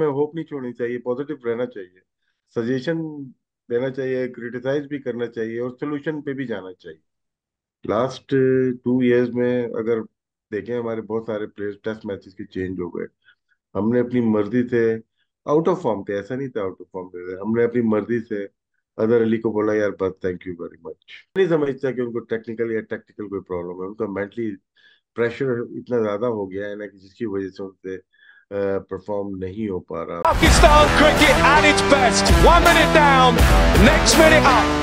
हमें होप नहीं छोड़नी चाहिए पॉजिटिव रहना चाहिए सजेशन देना चाहिए क्रिटिसाइज भी करना चाहिए और सोल्यूशन पे भी जाना चाहिए लास्ट टू इयर्स में अगर देखें हमारे बहुत सारे प्लेयर्स टेस्ट मैचेस के चेंज हो गए हमने अपनी मर्जी से आउट ऑफ फॉर्म थे ऐसा नहीं था आउट ऑफ फॉर्म थे हमने अपनी मर्जी से अदर अली को बोला यार बस थैंक यू वेरी मच नहीं समझता कि उनको टेक्निकल या टेक्टिकल कोई प्रॉब्लम है उनका मेंटली प्रेशर इतना ज़्यादा हो गया है ना कि जिसकी वजह से उनसे परफॉर्म नहीं हो पा रहा Pakistan cricket at its best one minute down next minute up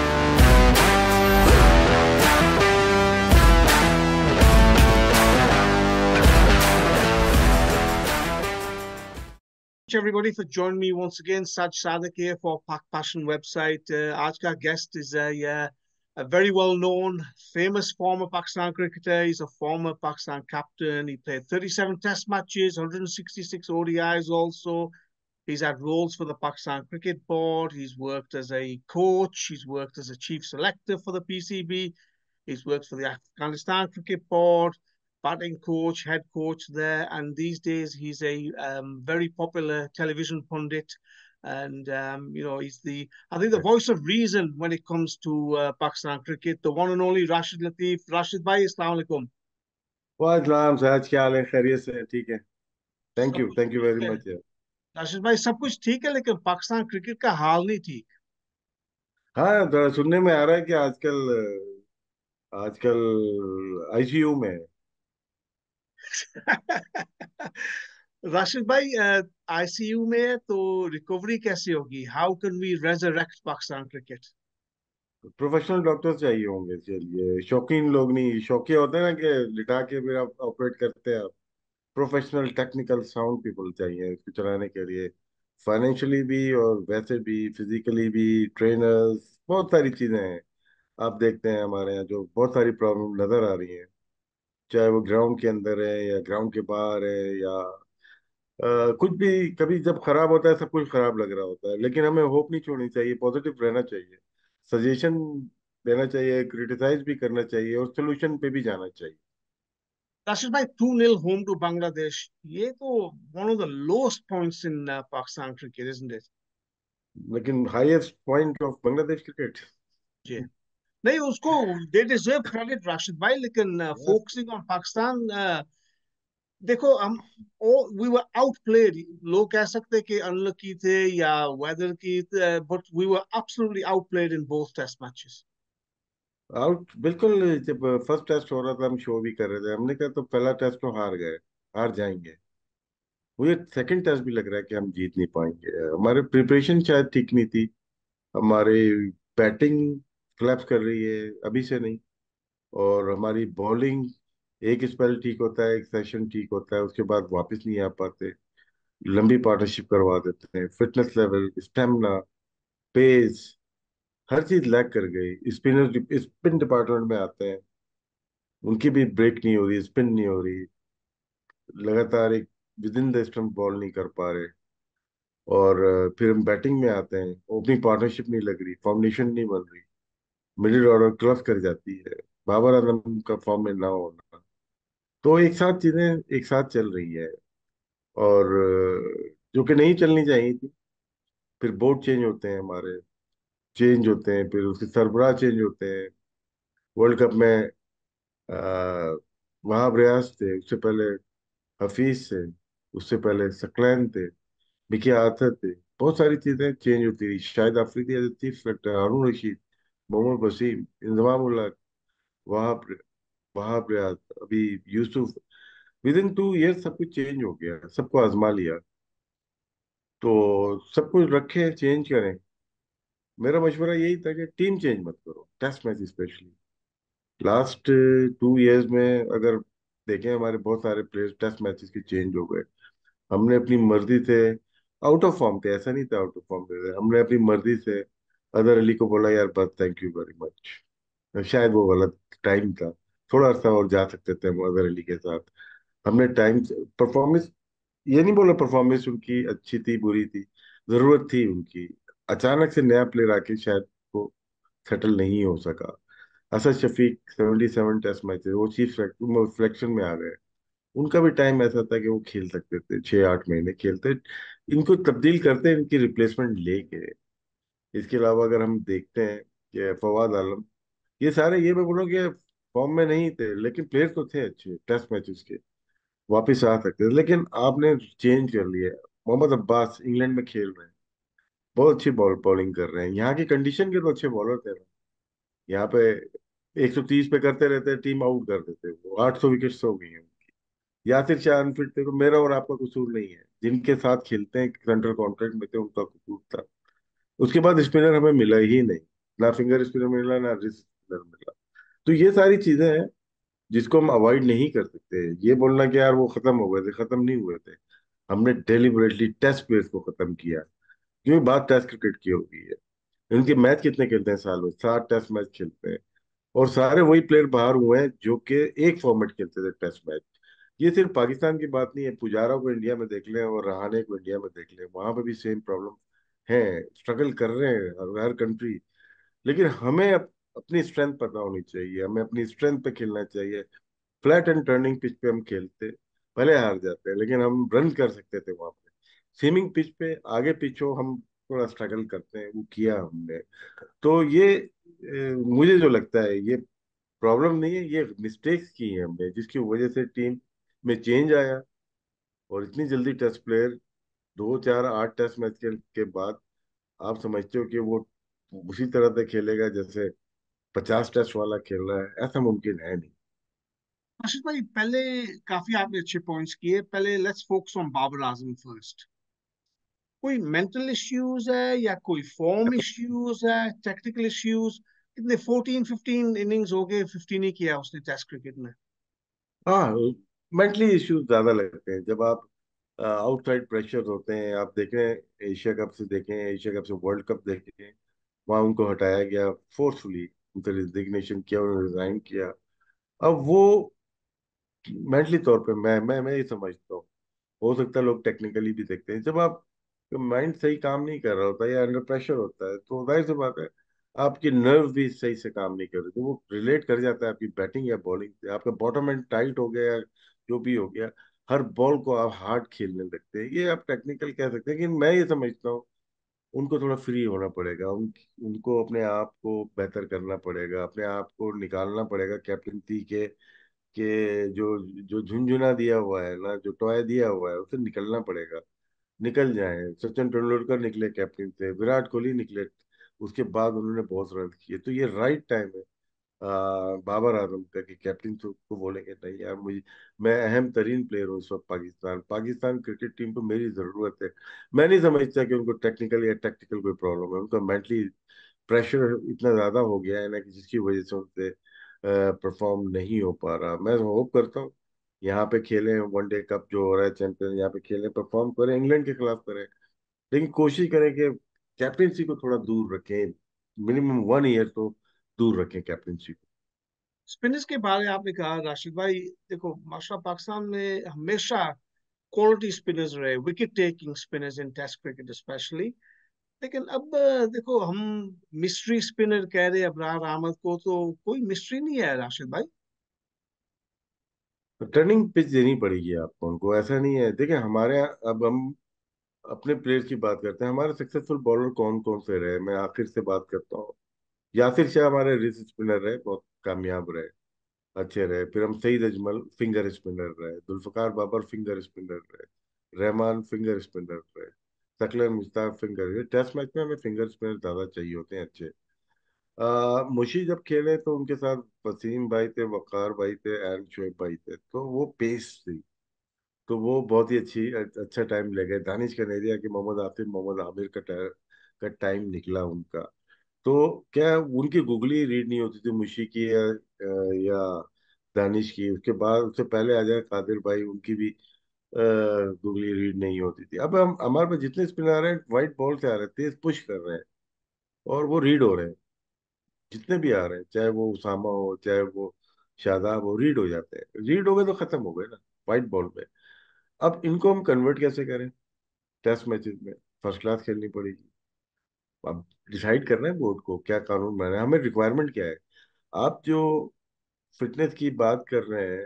everybody for joining me once again. Saj Sadak here for Pack Passion website. Uh, आज का guest is a uh, a very well-known, famous former Pakistan cricketer. He's a former Pakistan captain. He played 37 test matches, 166 ODIs also. He's had roles for the Pakistan Cricket Board. He's worked as a coach. He's worked as a chief selector for the PCB. He's worked for the Afghanistan Cricket Board, batting coach, head coach there. And these days, he's a um, very popular television pundit and um, you know he's the I think the voice of reason when it comes to uh, Pakistan cricket. The one and only Rashid Latif. Rashid bhai, assalamu alaikum. वालेकुम साहब क्या हाल है खैरियत से ठीक है thank you thank you very much Rashid bhai सब कुछ ठीक है लेकिन पाकिस्तान क्रिकेट का हाल नहीं ठीक हाँ थोड़ा सुनने में आ रहा है कि आजकल आजकल आईसीयू में राशिद भाई आईसीयू में है तो रिकवरी कैसे होगी how can we resurrect Pakistan cricket professional doctors चाहिए होंगे इसके शौकीन लोग नहीं शौकी होते हैं ना कि लिटा के फिर आप ऑपरेट करते हैं प्रोफेशनल टेक्निकल साउंड पीपल चाहिए इसको चलाने के लिए फाइनेंशियली भी और वैसे भी फिजिकली भी ट्रेनर्स बहुत सारी चीज़ें हैं आप देखते हैं हमारे यहाँ जो बहुत सारी प्रॉब्लम नज़र आ रही हैं चाहे वो ग्राउंड के अंदर है या ग्राउंड के बाहर है या कुछ भी कभी जब खराब होता है सब कुछ खराब लग रहा होता है लेकिन हमें होप नहीं छोड़नी चाहिए पॉजिटिव रहना चाहिए सजेशन देना चाहिए क्रिटिसाइज भी करना चाहिए और सोल्यूशन पे भी जाना चाहिए लेकिन highest point of Bangladesh cricket नहीं उसको दे राशिद भाई लेकिन फोकसिंग ऑन पाकिस्तान देखो हम oh we were outplayed लोग कह सकते कि अनलकी थे या वेदर की थे but we were absolutely outplayed in both test matches out बिल्कुल जब फर्स्ट टेस्ट हो रहा था हम शो भी कर रहे थे हमने कहा तो पहला टेस्ट तो हार गए हार जाएंगे मुझे सेकंड टेस्ट भी लग रहा है कि हम जीत नहीं पाएंगे हमारे प्रिपरेशन शायद ठीक नहीं थी हमारे बैटिंग क्लैप कर रही है अभी से नहीं और हमारी बॉलिंग एक स्पेल ठीक होता है एक सेशन ठीक होता है उसके बाद वापस नहीं आ पाते लंबी पार्टनरशिप करवा देते हैं फिटनेस लेवल स्टेमिना पेस हर चीज लैक कर गई स्पिनर स्पिन डिपार्टमेंट में आते हैं उनकी भी ब्रेक नहीं हो रही स्पिन नहीं हो रही लगातार एक within the stump ball नहीं कर पा रहे और फिर हम बैटिंग में आते हैं ओपनिंग पार्टनरशिप नहीं लग रही फाउंडेशन नहीं बन रही मिडिल ऑर्डर क्लस कर जाती है बाबर आजम का फॉर्म में ना होना तो एक साथ चीजें एक साथ चल रही है और जो कि नहीं चलनी चाहिए थी फिर बोर्ड चेंज होते हैं हमारे चेंज होते हैं फिर उसके सरबराह चेंज होते हैं वर्ल्ड कप में रियाज थे उससे पहले हफीज थे उससे पहले सकलैन थे मिकी आर्थर थे बहुत सारी चीज़ें चेंज होती रही Shahid Afridi as chief selector Haroon Rasheed Mohammad Wasim Inzamam उल्ला वहाँ बाप रे अभी Yousuf within two year सब कुछ चेंज हो गया सबको आजमा लिया तो सब कुछ रखे चेंज करें मेरा मशवरा यही था कि टीम चेंज मत करो test match specially last two years में अगर देखें हमारे बहुत सारे प्लेयर्स टेस्ट मैचेस के चेंज हो गए हमने अपनी मर्जी से आउट ऑफ फॉर्म थे ऐसा नहीं था आउट ऑफ फॉर्म थे हमने अपनी मर्जी से अदर अली को बोला यार बस थैंक यू वेरी मच शायद वो गलत टाइम था थोड़ा सा और जा सकते थे मजहर अली के साथ हमने टाइम परफॉर्मेंस ये नहीं बोला परफॉर्मेंस उनकी अच्छी थी बुरी थी ज़रूरत थी उनकी अचानक से नया प्लेयर आके शायद वो सेटल नहीं हो सका Asad Shafiq seventy seven test match थे वो चीफ सिलेक्शन में आ गए उनका भी टाइम ऐसा था कि वो खेल सकते थे छः आठ महीने खेलते इनको तब्दील करते इनकी रिप्लेसमेंट लेके इसके अलावा अगर हम देखते हैं कि फवाद आलम ये सारे ये मैं बोलूँ कि फॉर्म में नहीं थे लेकिन प्लेयर तो थे अच्छे टेस्ट मैचेस के वापस आ सकते थे लेकिन आपने चेंज कर लिया मोहम्मद अब्बास इंग्लैंड में खेल रहे हैं बहुत अच्छी बॉल बॉलिंग कर रहे हैं यहाँ की कंडीशन के तो अच्छे बॉलर थे यहाँ पे 130 पे करते रहते हैं टीम आउट कर देते वो 800 विकेट हो गई हैं उनकी यासिर शाह अनफिट थे तो मेरा और आपका कसूर नहीं है जिनके साथ खेलते हैं सेंट्रल कॉन्ट्रैक्ट में थे उनका कसूर था उसके बाद स्पिनर हमें मिला ही नहीं ना फिंगर स्पिनर मिला ना रिस्ट स्पिनर मिला तो ये सारी चीजें हैं जिसको हम अवॉइड नहीं कर सकते ये बोलना कि यार वो खत्म हो गए थे खत्म नहीं हुए थे हमने डेलीबरेटली टेस्ट प्लेयर्स को खत्म किया क्योंकि बात टेस्ट क्रिकेट की हो है इनके मैच कितने खेलते हैं साल में सात टेस्ट मैच खेलते हैं और सारे वही प्लेयर बाहर हुए हैं जो कि एक फॉर्मेट खेलते थे टेस्ट मैच ये सिर्फ पाकिस्तान की बात नहीं है पुजारा को इंडिया में देख लें और रहाने को इंडिया में देख लें वहां पर भी सेम प्रॉब्लम है स्ट्रगल कर रहे हैं हर कंट्री लेकिन हमें अब अपनी स्ट्रेंथ पता होनी चाहिए हमें अपनी स्ट्रेंथ पे खेलना चाहिए फ्लैट एंड टर्निंग पिच पे हम खेलते भले हार जाते हैं लेकिन हम रन कर सकते थे वहां पे स्विमिंग पिच पे आगे पिच हो हम थोड़ा स्ट्रगल करते हैं वो किया हमने तो ये ए, मुझे जो लगता है ये प्रॉब्लम नहीं है ये मिस्टेक्स की है हमने जिसकी वजह से टीम में चेंज आया और इतनी जल्दी टेस्ट प्लेयर दो चार आठ टेस्ट मैच के, के बाद आप समझते हो कि वो उसी तरह से खेलेगा जैसे पचास टेस्ट वाला खेल रहा है ऐसा मुमकिन है नहीं आशिष भाई पहले काफी आपने अच्छे पॉइंट्स किए पहले let's focus on Babar Azam first कोई मेंटल इश्यूज है या कोई फॉर्म इश्यूज है टेक्निकल इश्यूज कितने 14 15 इनिंग्स हो गए 15 ही किया उसने टेस्ट क्रिकेट में हाँ मेंटली इश्यूज ज्यादा लगते हैं जब आप आउटसाइड प्रेशर होते हैं आप देखें एशिया कप से देखें एशिया कप से वर्ल्ड कप देखें वहां उनको हटाया गया फोर्सफुली उनका रिजिग्नेशन किया उन्होंने रिजाइन किया अब वो मेंटली तौर पे मैं मैं मैं ये समझता हूँ हो सकता है लोग टेक्निकली भी देखते हैं जब आप माइंड सही काम नहीं कर रहा होता या अंडर प्रेशर होता है तो जाहिर सी बात है आपके नर्व भी सही से काम नहीं कर रहे तो वो रिलेट कर जाता है आपकी बैटिंग या बॉलिंग से आपका बॉटम एंड टाइट हो गया जो भी हो गया हर बॉल को आप हार्ड खेलने लगते हैं ये आप टेक्निकल कह सकते हैं लेकिन मैं ये समझता हूँ उनको थोड़ा फ्री होना पड़ेगा उन उनको अपने आप को बेहतर करना पड़ेगा अपने आप को निकालना पड़ेगा कैप्टनसी के के जो जो झुंझुना दिया हुआ है ना जो टॉय दिया हुआ है उसे निकलना पड़ेगा निकल जाए सचिन तेंदुलकर निकले कैप्टन से विराट कोहली निकले उसके बाद उन्होंने बहुत रन किए तो ये राइट टाइम है बाबर आजम का तो कि कैप्टन को बोलेंगे नहीं यार मुझे मैं अहम तरीन प्लेयर हूँ उस वक्त पाकिस्तान पाकिस्तान क्रिकेट टीम को मेरी ज़रूरत है मैं नहीं समझता कि उनको टेक्निकल या टेक्टिकल कोई प्रॉब्लम है उनका मेंटली प्रेशर इतना ज़्यादा हो गया है ना कि जिसकी वजह से उनसे परफॉर्म नहीं हो पा रहा मैं होप करता हूँ यहाँ पे खेलें वन डे कप जो हो रहा है चैंपियन यहाँ पे खेलें परफॉर्म करें इंग्लैंड के खिलाफ करें लेकिन कोशिश करें कि कैप्टनसी को थोड़ा दूर रखें मिनिमम वन ईयर तो दूर रखें कैप्टनसी को स्पिनर्स के बारे में आपने कहा राशिद भाई देखो माशा पाकिस्तान में हमेशा क्वालिटी स्पिनर्स रहे wicket taking spinners in test cricket especially लेकिन अब देखो हम मिस्ट्री स्पिनर कह रहे अबरार अहमद को तो कोई मिस्ट्री नहीं है राशिद भाई टर्निंग पिच देनी पड़ेगी आपको उनको ऐसा नहीं है देखिए हमारे अब हम अपने प्लेयर्स की बात करते हैं हमारे सक्सेसफुल बॉलर कौन कौन से रहे मैं आखिर से बात करता हूँ यासिर शाह हमारे रिस स्पिनर रहे बहुत कामयाब रहे अच्छे रहे फिर हम सईद अजमल फिंगर स्पिनर रहे दुल्फकार बाबर फिंगर स्पिनर रहे रहमान फिंगर स्पिनर रहे Saqlain Mushtaq finger test match में हमें फिंगर स्पिनर ज़्यादा चाहिए होते हैं अच्छे मुशी जब खेले तो उनके साथ वसीम भाई थे वक़ार भाई थे एम शुएब भाई थे तो वो पेस थी तो वो बहुत ही अच्छी अच्छा टाइम लगे दानिश कनेरिया के मोहम्मद आतिफ मोहम्मद आमिर का का टाइम निकला उनका तो क्या उनकी गुगली रीड नहीं होती थी मुशी की या या दानिश की उसके बाद उससे पहले आ जाए कादिर भाई उनकी भी गुगली रीड नहीं होती थी अब हम हमारे पास जितने स्पिन आ रहे हैं वाइट बॉल से आ रहे हैं तेज पुश कर रहे हैं और वो रीड हो रहे हैं जितने भी आ रहे हैं चाहे वो उसामा हो चाहे वो शादाब हो रीड हो जाते हैं रीड हो गए तो खत्म हो गए ना वाइट बॉल पे अब इनको हम कन्वर्ट कैसे करें टेस्ट मैचेस में फर्स्ट क्लास खेलनी पड़ेगी अब डिसाइड करना है बोर्ड को क्या कानून बनाना है हमें रिक्वायरमेंट क्या है आप जो फिटनेस की बात कर रहे हैं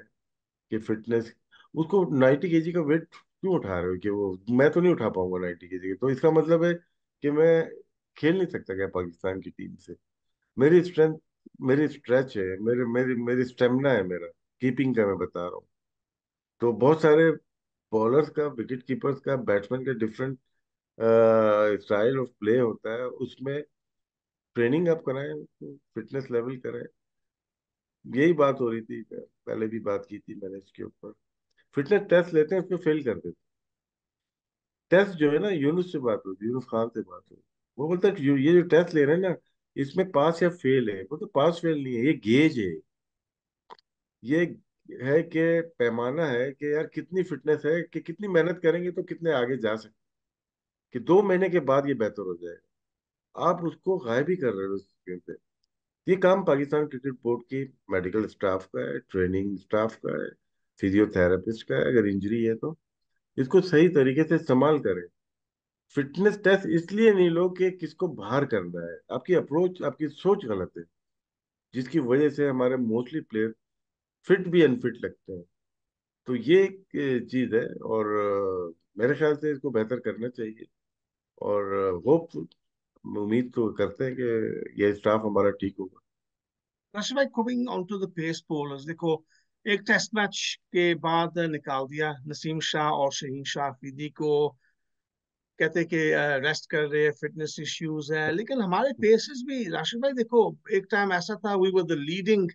कि फिटनेस उसको नाइन्टी के का वेट क्यों उठा रहे हो कि वो मैं तो नहीं उठा पाऊंगा नाइन्टी के के तो इसका मतलब है कि मैं खेल नहीं सकता क्या पाकिस्तान की टीम से मेरी स्ट्रेंथ मेरी स्ट्रेच है मेरे मेरी मेरी स्टेमिना है मेरा कीपिंग का मैं बता रहा हूँ तो बहुत सारे बॉलर्स का विकेट कीपर्स का बैट्समैन का डिफरेंट स्टाइल ऑफ प्ले होता है उसमें ट्रेनिंग आप कराएं फिटनेस लेवल करें यही बात हो रही थी पहले भी बात की थी मैंने इसके ऊपर फिटनेस टेस्ट लेते हैं उसमें फेल कर देते टेस्ट जो है ना यूनुस से बात होती यूनुस खान से बात होती वो बोलता है ये जो टेस्ट ले रहे हैं ना इसमें पास या फेल है बोलते तो पास फेल नहीं है ये गेज है ये है कि पैमाना है कि यार कितनी फिटनेस है कि कितनी मेहनत करेंगे तो कितने आगे जा सकते कि दो महीने के बाद ये बेहतर हो जाएगा आप उसको गायब ही कर रहे हो स्क्रीन पे ये काम पाकिस्तान क्रिकेट बोर्ड की मेडिकल स्टाफ का है ट्रेनिंग स्टाफ का है फिजियोथेरापिस्ट का है अगर इंजरी है तो इसको सही तरीके से इस्तेमाल करें फिटनेस टेस्ट इसलिए नहीं लो कि किसको बाहर करना है आपकी अप्रोच आपकी सोच गलत है जिसकी वजह से हमारे मोस्टली प्लेयर फिट भी अनफिट लगते हैं तो ये एक चीज़ है और मेरे ख्याल से इसको बेहतर करना चाहिए और होप उम्मीद तो करते हैं कि ये स्टाफ हमारा ठीक होगा रशिद भाई coming on to the pace bowlers देखो एक टेस्ट मैच के बाद निकाल दिया नसीम शाह और शहीन शाह अफरीदी को कहते कि रेस्ट कर रहे हैं फिटनेस इश्यूज है लेकिन हमारे पेसेस भी राशिद भाई देखो एक टाइम ऐसा था we were the leading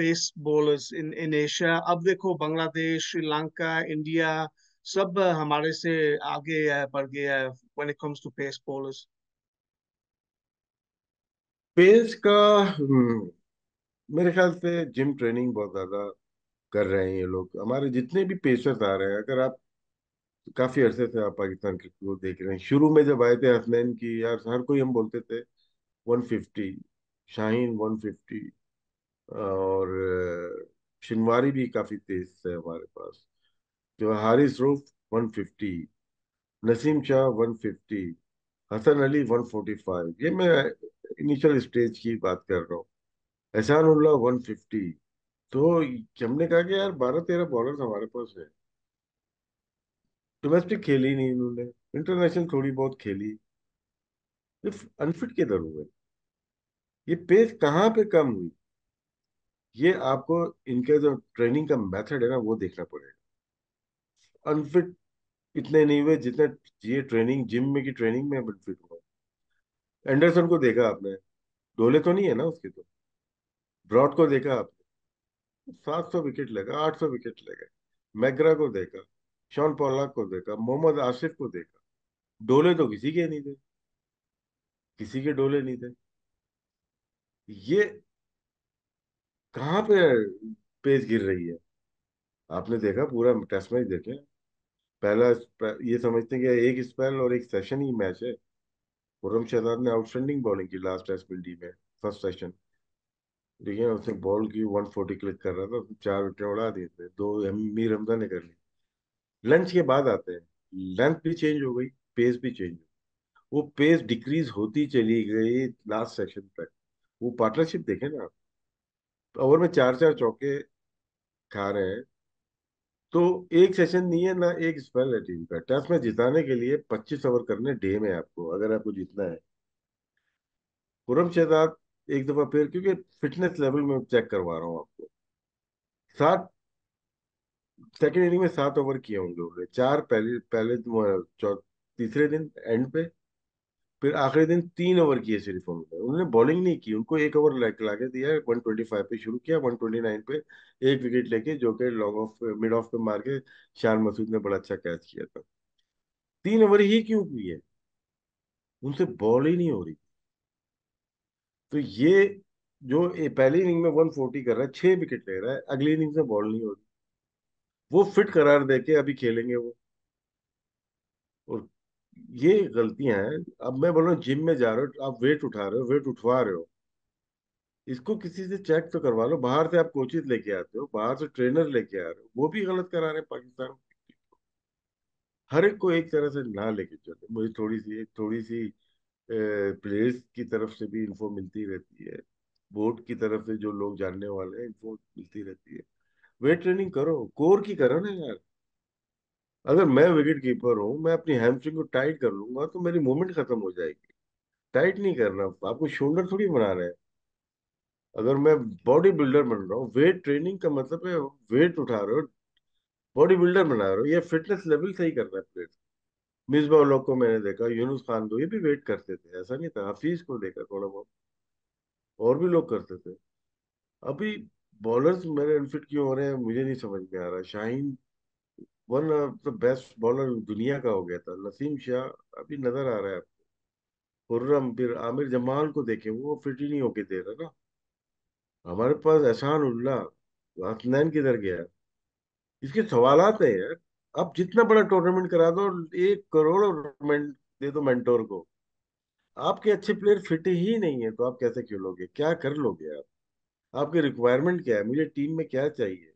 pace bowlers in in Asia अब देखो बांग्लादेश श्रीलंका इंडिया सब हमारे से आगे है बढ़ गया है when it comes to pace bowlers pace का हम्म, मेरे ख्याल से जिम ट्रेनिंग बहुत ज्यादा कर रहे हैं ये लोग हमारे जितने भी पेसर्स आ रहे हैं अगर आप काफी अरसे से आप पाकिस्तान क्रिकेट को देख रहे हैं शुरू में जब आए थे हसनैन की यार हर कोई हम बोलते थे 150 शाहीन 150 और शिनवारी भी काफी तेज है हमारे पास जो हारिस रूफ 150 नसीम शाह 150 हसन अली 145 ये मैं इनिशियल स्टेज की बात कर रहा हूँ एहसान वन फिफ्टी तो हमने कहा कि यार बारह तेरह बॉलर हमारे पास है डोमेस्टिक खेली नहीं इन्होंने इंटरनेशनल थोड़ी बहुत खेली अनफिट के दर हुए ये पेस कहाँ पे कम हुई ये आपको इनके जो ट्रेनिंग का मेथड है ना वो देखना पड़ेगा अनफिट इतने नहीं हुए जितने ये ट्रेनिंग जिम में की ट्रेनिंग में अनफिट हुआ एंडरसन को देखा आपने डोले तो नहीं है ना उसके तो ब्रॉड को देखा आपने सात सौ विकेट लगा आठ सौ विकेट लगे मैग्रा को देखा शॉन पोलाक को देखा मोहम्मद आसिफ को देखा डोले तो किसी के नहीं थे किसी के डोले नहीं थे ये कहाँ पे पेज गिर रही है आपने देखा पूरा टेस्ट मैच देखे पहला ये समझते हैं कि एक स्पेल और एक सेशन ही मैच है खुर्रम शहजाद ने आउटस्टैंडिंग बॉलिंग की लास्ट टेस्ट में में फर्स्ट सेशन ठीक है उसने बॉल की वन फोर्टी क्लिक कर रहा था चार विकेट उड़ा दिए थे दो मीर हमजा ने कर ली लंच के बाद आते हैं लेंथ भी चेंज हो गई पेस भी चेंज हो वो पेस डिक्रीज होती चली गई लास्ट सेशन तक वो पार्टनरशिप देखे ना आप ओवर में चार चार चौके खा रहे हैं तो एक सेशन नहीं है ना एक स्पेल है टीम का टेस्ट में जिताने के लिए 25 ओवर करने डे में आपको अगर आपको जीतना है खुरम शहजाद एक दफा फिर क्योंकि फिटनेस लेवल में चेक करवा रहा हूँ आपको सात सेकेंड इनिंग में सात ओवर किए होंगे चार पहले पहले तीसरे दिन एंड पे फिर आखिरी दिन तीन ओवर किए सिर्फ उन्होंने उन्होंने बॉलिंग नहीं की उनको एक ओवर ला के दिया वन ट्वेंटी फाइव पे शुरू किया वन ट्वेंटी नाइन पे एक विकेट लेके जो कि लॉन्ग ऑफ मिड ऑफ पे मार के शान मसूद ने बड़ा अच्छा कैच किया था तीन ओवर ही क्यों किए उनसे बॉल ही नहीं हो रही तो ये जो पहली इनिंग में वन फोर्टी कर रहा है छह विकेट ले रहा है अगली इनिंग से बॉल नहीं हो रही वो फिट करार दे के अभी खेलेंगे वो और ये गलतियां हैं अब मैं बोल रहा हूँ जिम में जा रहे हो आप वेट उठा रहे हो वेट उठवा रहे हो इसको किसी से चेक तो करवा लो बाहर से आप कोचिज लेके आते हो बाहर से ट्रेनर लेके आ रहे हो वो भी गलत करा रहे हैं पाकिस्तान हर एक को एक तरह से ना लेके चले मुझे थोड़ी सी थोड़ी सी प्लेयर्स की तरफ से भी इन्फो मिलती रहती है बोर्ड की तरफ से जो लोग जानने वाले हैं इन्फो मिलती रहती है वेट ट्रेनिंग करो कोर की करो ना यार अगर मैं विकेट कीपर हूं मैं अपनी हैमस्ट्रिंग को टाइट कर लूंगा तो मेरी मूवमेंट खत्म हो जाएगी टाइट नहीं करना आपको शोल्डर थोड़ी रहे हैं अगर मैं बॉडी बिल्डर बन रहा हूँ वेट ट्रेनिंग का मतलब है वेट उठा रहे हो बॉडी बिल्डर बना रहे हो यह फिटनेस लेवल सही रहा है प्लेयर मिसबा लोग को मैंने देखा यूनुस खान को ये भी वेट करते थे ऐसा नहीं था हफीज को देखा थोड़ा बहुत और भी लोग करते थे अभी बॉलर्स मेरे अनफिट क्यों हो रहे हैं मुझे नहीं समझ में आ रहा Shaheen one of the best bowler दुनिया का हो गया था नसीम शाह अभी नजर आ रहा है आपको हुर्रम फिर आमिर जमाल को देखें वो फिट ही नहीं होके दे रहा ना हमारे पास एहसान उल्ला हसनैन किधर गया इसके सवाल हैं यार अब जितना बड़ा टूर्नामेंट करा दो एक करोड़ टूर्नामेंट दे दो मेंटोर को आपके अच्छे प्लेयर फिट ही नहीं है तो आप कैसे खेलोगे क्या कर लोगे आप आपकी रिक्वायरमेंट क्या है मुझे टीम में क्या चाहिए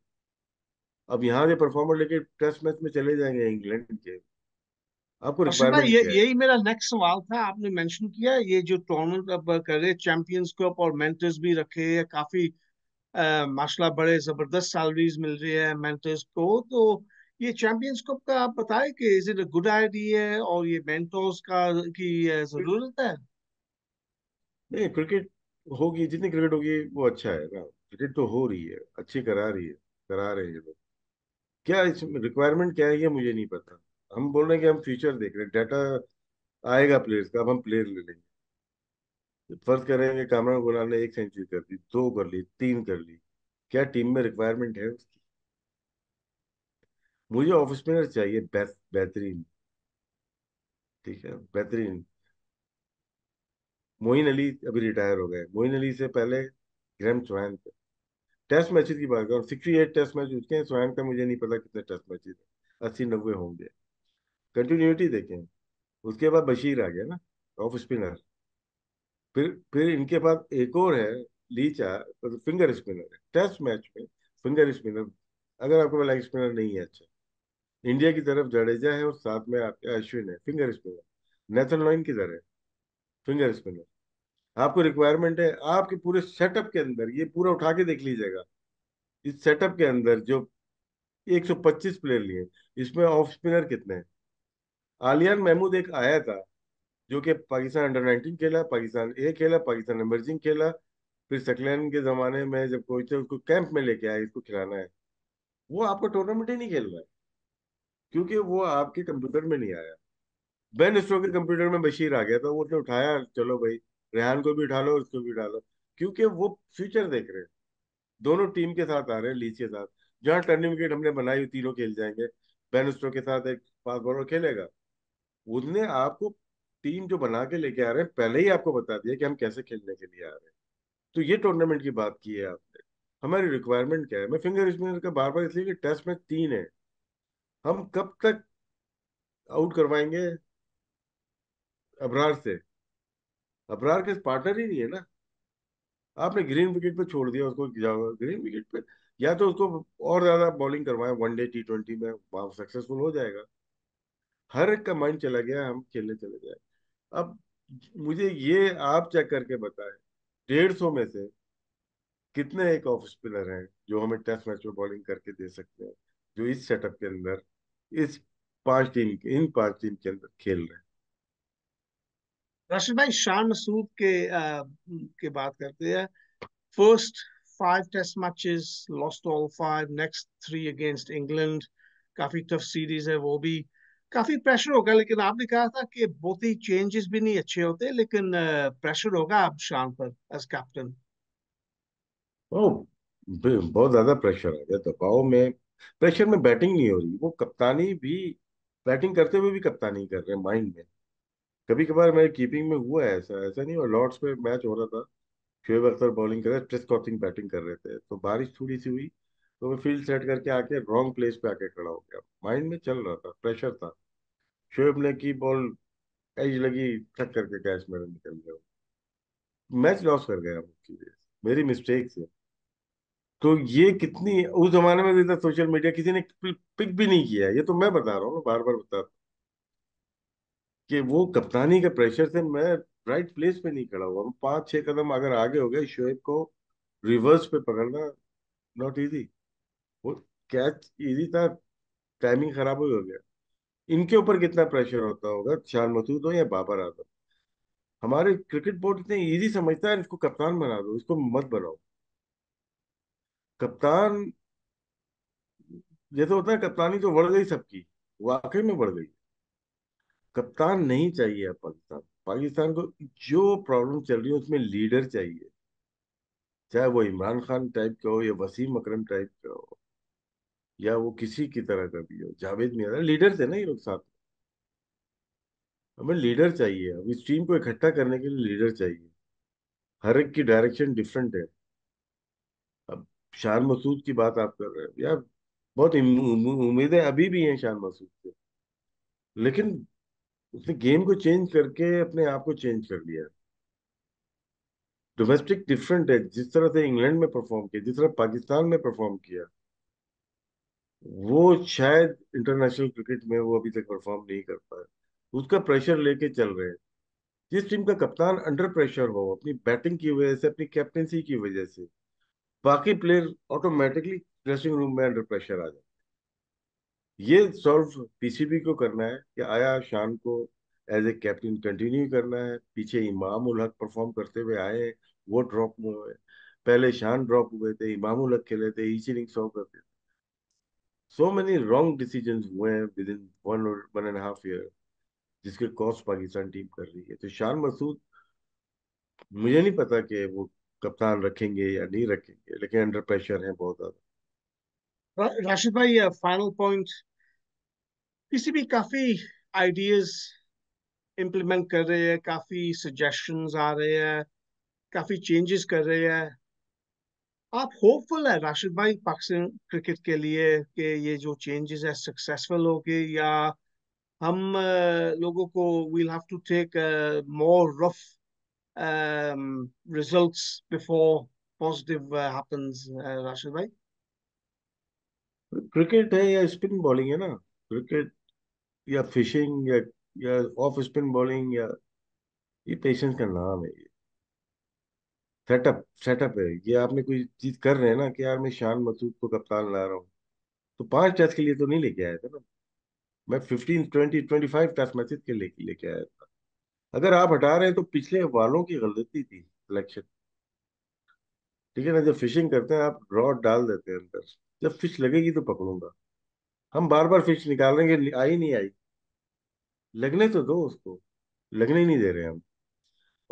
अब यहाँ से परफॉर्मर लेके टेस्ट मैच में चले जाएंगे इंग्लैंड के आपको रिक्वायरमेंट ये यही मेरा नेक्स्ट सवाल था आपने मेंशन किया ये जो टूर्नामेंट अब कर रहे चैंपियंस कप और मेंटर्स भी रखे हैं काफी माशाल्लाह बड़े जबरदस्त सैलरीज मिल रही है मेंटर्स को तो ये चैंपियंस कप का आप बताए कि is it a good idea है और ये मेंटर्स का की जरूरत है नहीं क्रिकेट होगी जितनी क्रिकेट होगी वो अच्छा है क्रिकेट तो हो रही है अच्छी करा रही है करा रहे हैं लोग क्या इसमें रिक्वायरमेंट क्या है ये मुझे नहीं पता हम बोल रहे हैं कि हम फ्यूचर देख रहे हैं डाटा आएगा प्लेयर्स का अब हम प्लेयर ले लेंगे फर्ज करेंगे कामरान गोला ने एक सेंचुरी कर दी दो कर ली तीन कर ली क्या टीम में रिक्वायरमेंट है उसकी मुझे ऑफ स्पिनर चाहिए बेहतरीन ठीक है बेहतरीन मोइन अली अभी रिटायर हो गए मोइन अली से पहले ग्रैम चौहान थे टेस्ट मैचेस की बात करूँ सिक्सटी एट टेस्ट मैच उसके हैं सोहैन का मुझे नहीं पता कितने टेस्ट मैचेस हैं अस्सी नब्बे होंगे कंटिन्यूटी देखें उसके बाद बशीर आ गया ना ऑफ स्पिनर फिर फिर इनके पास एक और है लीचा तो फिंगर स्पिनर है टेस्ट मैच में फिंगर स्पिनर अगर आपको लेग स्पिनर नहीं है अच्छा इंडिया की तरफ जडेजा है और साथ में आपके अश्विन है फिंगर स्पिनर नेथन लॉइन किधर है फिंगर स्पिनर आपको रिक्वायरमेंट है आपके पूरे सेटअप के अंदर ये पूरा उठा के देख लीजिएगा इस सेटअप के अंदर जो 125 प्लेयर लिए इसमें ऑफ स्पिनर कितने हैं आलियान महमूद एक आया था जो कि पाकिस्तान अंडर नाइनटीन खेला पाकिस्तान ए खेला पाकिस्तान एमरजिंग खेला फिर सकलैन के ज़माने में जब कोई थे उसको कैंप में लेके आया इसको खिलाना है वो आपका टूर्नामेंट ही नहीं खेल रहा है क्योंकि वो आपके कंप्यूटर में नहीं आया बेन स्टोक के कंप्यूटर में बशीर आ गया था वो उसने उठाया चलो भाई रेहान को भी डालो उसको भी डालो क्योंकि वो फ्यूचर देख रहे हैं दोनों टीम के साथ आ रहे हैं लीच के साथ जहां टर्निंग विकेट हमने बनाई हुई तीनों खेल जाएंगे बेन के साथ एक फास्ट बॉलर खेलेगा उसने आपको टीम जो बना के लेके आ रहे हैं पहले ही आपको बता दिया कि हम कैसे खेलने के लिए आ रहे हैं तो ये टूर्नामेंट की बात की है आपने हमारी रिक्वायरमेंट क्या है मैं फिंगर स्पिनर का बार बार इसलिए कि टेस्ट में तीन है हम कब तक आउट करवाएंगे अबरार से अबरार के पार्टनर ही नहीं है ना आपने ग्रीन विकेट पे छोड़ दिया उसको ग्रीन विकेट पे या तो उसको और ज्यादा बॉलिंग करवाए वनडे टी ट्वेंटी में वहां सक्सेसफुल हो जाएगा हर एक का माइंड चला गया हम खेलने चले जाए अब मुझे ये आप चेक करके बताएं डेढ़ सौ में से कितने एक ऑफ स्पिनर हैं जो हमें टेस्ट मैच में बॉलिंग करके दे सकते हैं जो इस सेटअप के अंदर इस पांच टीम के इन पांच टीम के अंदर खेल रहे हैं राशिद भाई शान मसूद के आ, के बात करते हैं first five test matches lost all five next three against England काफी टफ सीरीज है वो भी काफी प्रेशर होगा लेकिन आपने कहा था कि बहुत ही चेंजेस भी नहीं अच्छे होते लेकिन प्रेशर होगा आप शान पर एज कैप्टन oh, बहुत ज्यादा प्रेशर है गया दबाव में प्रेशर में बैटिंग नहीं हो रही वो कप्तानी भी बैटिंग करते हुए भी कप्तानी कर रहे हैं माइंड में कभी कभार मेरे कीपिंग में हुआ है ऐसा ऐसा नहीं और लॉर्ड्स पे मैच हो रहा था शुएब अख्तर बॉलिंग कर रहे थे प्रेस बैटिंग कर रहे थे तो बारिश थोड़ी सी हुई तो मैं फील्ड सेट करके आके रॉन्ग प्लेस पे आके खड़ा हो गया माइंड में चल रहा था प्रेशर था शुएब ने की बॉल एज लगी थक करके कैच मेरे निकल गया मैच लॉस कर गया मेरी मिस्टेक से तो ये कितनी उस जमाने में तो सोशल मीडिया किसी ने पिक भी नहीं किया ये तो मैं बता रहा हूँ बार बार बताता कि वो कप्तानी के प्रेशर से मैं राइट प्लेस पे नहीं खड़ा हुआ पांच छह कदम अगर आगे हो गए शोएब को रिवर्स पे पकड़ना नॉट इजी वो कैच इजी था टाइमिंग खराब हो गया इनके ऊपर कितना प्रेशर होता होगा शान मसूद हो या बाबर आजम हमारे क्रिकेट बोर्ड इतने इजी समझता है इसको कप्तान बना दो इसको मत बनाओ कप्तान जैसे होता है कप्तानी तो बढ़ गई सबकी वाकई में बढ़ गई कप्तान नहीं चाहिए पाकिस्तान पाकिस्तान को जो प्रॉब्लम चल रही है उसमें लीडर चाहिए चाहे वो इमरान खान टाइप का हो या वसीम अकरम टाइप का हो या वो किसी की तरह का भी हो जावेद मियाँ लीडर थे ना ये लोग साथ हमें लीडर चाहिए अब इस टीम को इकट्ठा करने के लिए लीडर चाहिए हर एक की डायरेक्शन डिफरेंट है अब शान मसूद की बात आप कर रहे हैं यार बहुत उम्मीदें अभी भी हैं शान मसूद से लेकिन उसने गेम को चेंज करके अपने आप को चेंज कर लिया डोमेस्टिक डिफरेंट है जिस तरह से इंग्लैंड में परफॉर्म किया जिस तरह पाकिस्तान में परफॉर्म किया वो शायद इंटरनेशनल क्रिकेट में वो अभी तक परफॉर्म नहीं कर पाया उसका प्रेशर लेके चल रहे हैं जिस टीम का कप्तान अंडर प्रेशर हो अपनी बैटिंग की वजह से अपनी कैप्टनसी की वजह से बाकी प्लेयर ऑटोमेटिकली ड्रेसिंग रूम में अंडर प्रेशर आ जाए ये सॉल्व पीसीबी को करना है कि आया शान को एज ए कैप्टन कंटिन्यू करना है पीछे इमाम उल हक परफॉर्म करते हुए आए वो ड्रॉप हुए पहले शान ड्रॉप हुए थे इमाम उल हक खेले थे इसी इनिंग सौ करते थे सो मेनी रॉन्ग डिसीजन हुए हैं विद इन वन और वन एंड हाफ ईयर जिसके कॉस्ट पाकिस्तान टीम कर रही है तो शान मसूद मुझे नहीं पता कि वो कप्तान रखेंगे या नहीं रखेंगे लेकिन अंडर प्रेशर है बहुत ज़्यादा राशिद भाई फाइनल पॉइंट किसी भी काफी आइडियाज इम्प्लीमेंट कर रहे हैं काफी सजेशंस आ रहे हैं काफी चेंजेस कर रहे हैं आप होपफुल है राशिद भाई पाकिस्तान क्रिकेट के लिए कि ये जो चेंजेस है सक्सेसफुल होंगे या हम लोगों को we'll have to take more rough results before positive happens Rashid भाई क्रिकेट है या स्पिन बॉलिंग है ना क्रिकेट या फिशिंग या या ऑफ स्पिन बॉलिंग या ये पेशेंस का नाम है ये सेटअप सेटअप है ये आपने कोई चीज कर रहे हैं ना कि यार मैं शान मसूद को कप्तान ला रहा हूँ तो पांच टेस्ट के लिए तो नहीं लेके आया था ना मैं fifteen twenty twenty five test matches के लेके लेके आया था अगर आप हटा रहे हैं तो पिछले वालों की गलती थी सिलेक्शन ठीक है ना जब फिशिंग करते हैं आप रॉड डाल देते हैं अंदर जब फिश लगेगी तो पकड़ूंगा हम बार बार फिश निकाल रहे हैं आई नहीं आई लगने तो दो उसको लगने ही नहीं दे रहे हम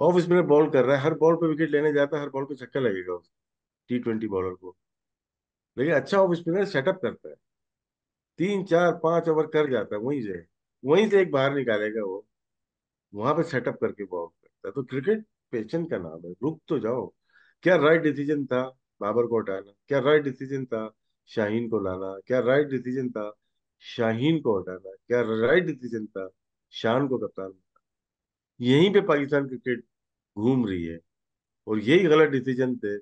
ऑफ स्पिनर बॉल कर रहा है हर बॉल पे विकेट लेने जाता है हर बॉल पे छक्का लगेगा उसको टी ट्वेंटी बॉलर को लेकिन अच्छा ऑफ स्पिनर सेटअप करता है तीन चार पांच ओवर कर जाता है वहीं से वहीं से एक बाहर निकालेगा वो वहां पे सेटअप करके बॉल करता है तो क्रिकेट पेशेंट का नाम है रुक तो जाओ क्या राइट डिसीजन था बाबर को हटाना क्या राइट डिसीजन था शाहीन को लाना क्या राइट डिसीजन था शाहीन को हटाना क्या राइट डिसीजन था शान को कप्तान यहीं पे पाकिस्तान क्रिकेट घूम रही है और यही गलत डिसीजन थे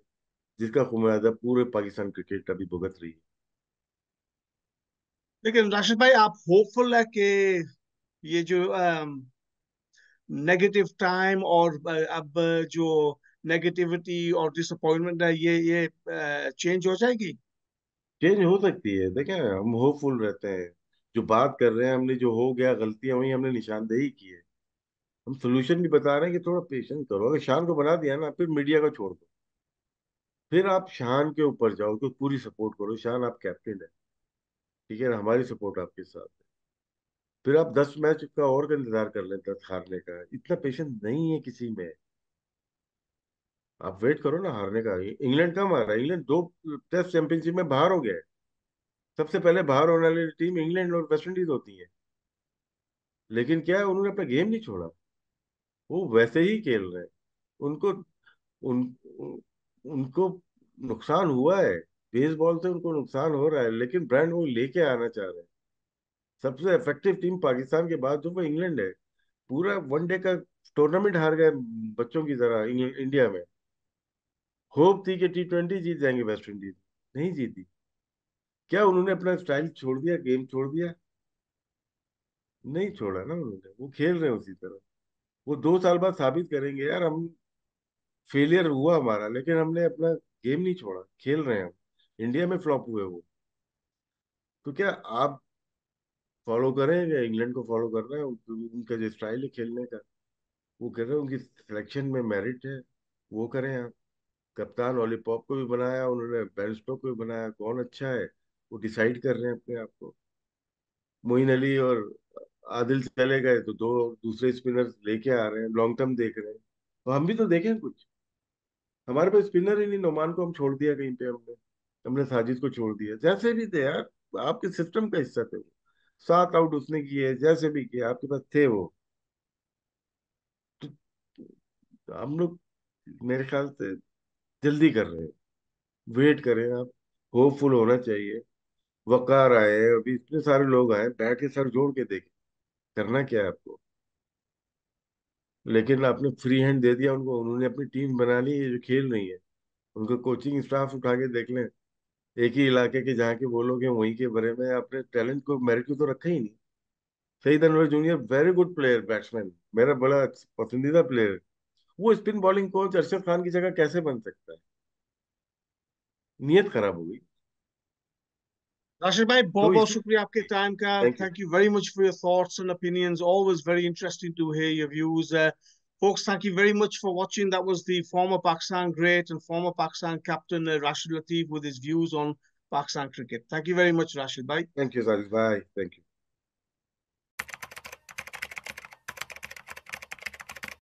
जिसका खुमराजा पूरे पाकिस्तान क्रिकेट अभी भुगत रही है लेकिन राशिद भाई आप होपफुल है कि ये जो नेगेटिव टाइम और अब जो नेगेटिविटी और डिसअपॉइंटमेंट है ये ये चेंज हो जाएगी चेंज हो सकती है देखें हम होपफुल रहते हैं जो बात कर रहे हैं हमने जो हो गया गलतियां वही हमने निशानदेही की है हम सोल्यूशन भी बता रहे हैं कि थोड़ा पेशेंस करो अगर शान को बना दिया ना फिर मीडिया को छोड़ दो फिर आप शान के ऊपर जाओ तो पूरी सपोर्ट करो शान आप कैप्टन है ठीक है ना हमारी सपोर्ट आपके साथ है फिर आप दस मैच का और का इंतजार कर लेते हारने का इतना पेशेंस नहीं है किसी में आप वेट करो ना हारने का इंग्लैंड कम हारा इंग्लैंड दो टेस्ट चैंपियनशिप में बाहर हो गया है सबसे पहले बाहर होने वाली टीम इंग्लैंड और वेस्ट इंडीज होती है लेकिन क्या है उन्होंने अपना गेम नहीं छोड़ा वो वैसे ही खेल रहे उनको उन उनको नुकसान हुआ है बेसबॉल से उनको नुकसान हो रहा है लेकिन ब्रांड वो लेके आना चाह रहे हैं सबसे इफेक्टिव टीम पाकिस्तान के बाद जो वो इंग्लैंड है पूरा वनडे का टूर्नामेंट हार गए बच्चों की तरह इंडिया में होप थी कि टी ट्वेंटी जीत जाएंगे वेस्ट इंडीज नहीं जीती क्या उन्होंने अपना स्टाइल छोड़ दिया गेम छोड़ दिया नहीं छोड़ा ना उन्होंने वो खेल रहे हैं उसी तरह वो दो साल बाद साबित करेंगे यार हम फेलियर हुआ हमारा लेकिन हमने अपना गेम नहीं छोड़ा खेल रहे हैं हम इंडिया में फ्लॉप हुए वो तो क्या आप फॉलो करें या इंग्लैंड को फॉलो कर रहे हैं उनका जो स्टाइल है खेलने का वो कर रहे हैं उनकी सिलेक्शन में मेरिट है वो करें आप कप्तान लॉलीपॉप को भी बनाया उन्होंने बैरिस्टो को भी बनाया कौन अच्छा है वो डिसाइड कर रहे हैं अपने आप को मोइन अली और आदिल चले गए तो दो दूसरे स्पिनर लेके आ रहे हैं लॉन्ग टर्म देख रहे हैं तो हम भी तो देखें कुछ हमारे पास स्पिनर ही नहीं नोमान को हम छोड़ दिया कहीं पे हमने हमने साजिद को छोड़ दिया जैसे भी थे यार आपके सिस्टम का हिस्सा थे वो सात आउट उसने किए जैसे भी किए आपके पास थे वो तो, तो, तो हम लोग मेरे ख्याल से जल्दी कर रहे हैं वेट करें आप होपफुल होना चाहिए वकार आए अभी इतने सारे लोग आए बैठ के सर जोड़ के देखें करना क्या है आपको लेकिन आपने फ्री हैंड दे दिया उनको उन्होंने अपनी टीम बना ली जो खेल रही है उनको कोचिंग स्टाफ उठा के देख लें एक ही इलाके के जहाँ के बोलोगे वहीं के बारे में आपने टैलेंट को मेरिट को तो रखा ही नहीं Saeed Anwar junior very good player batsman मेरा बड़ा पसंदीदा प्लेयर वो spin bowling coach Arshad Khan की जगह कैसे बन सकता है नीयत खराब हो गई Rashid bhai, बहुत बहुत शुक्रिया आपके टाइम का thank you very much for your thoughts and opinions always very interesting to hear your views Folks, thank you very much for watching. That was the former Pakistan great and former Pakistan captain uh, Rashid Latif with his views on Pakistan cricket. Thank you very much, Rashid. Bye. Thank you, Zariz. Bye. Thank you.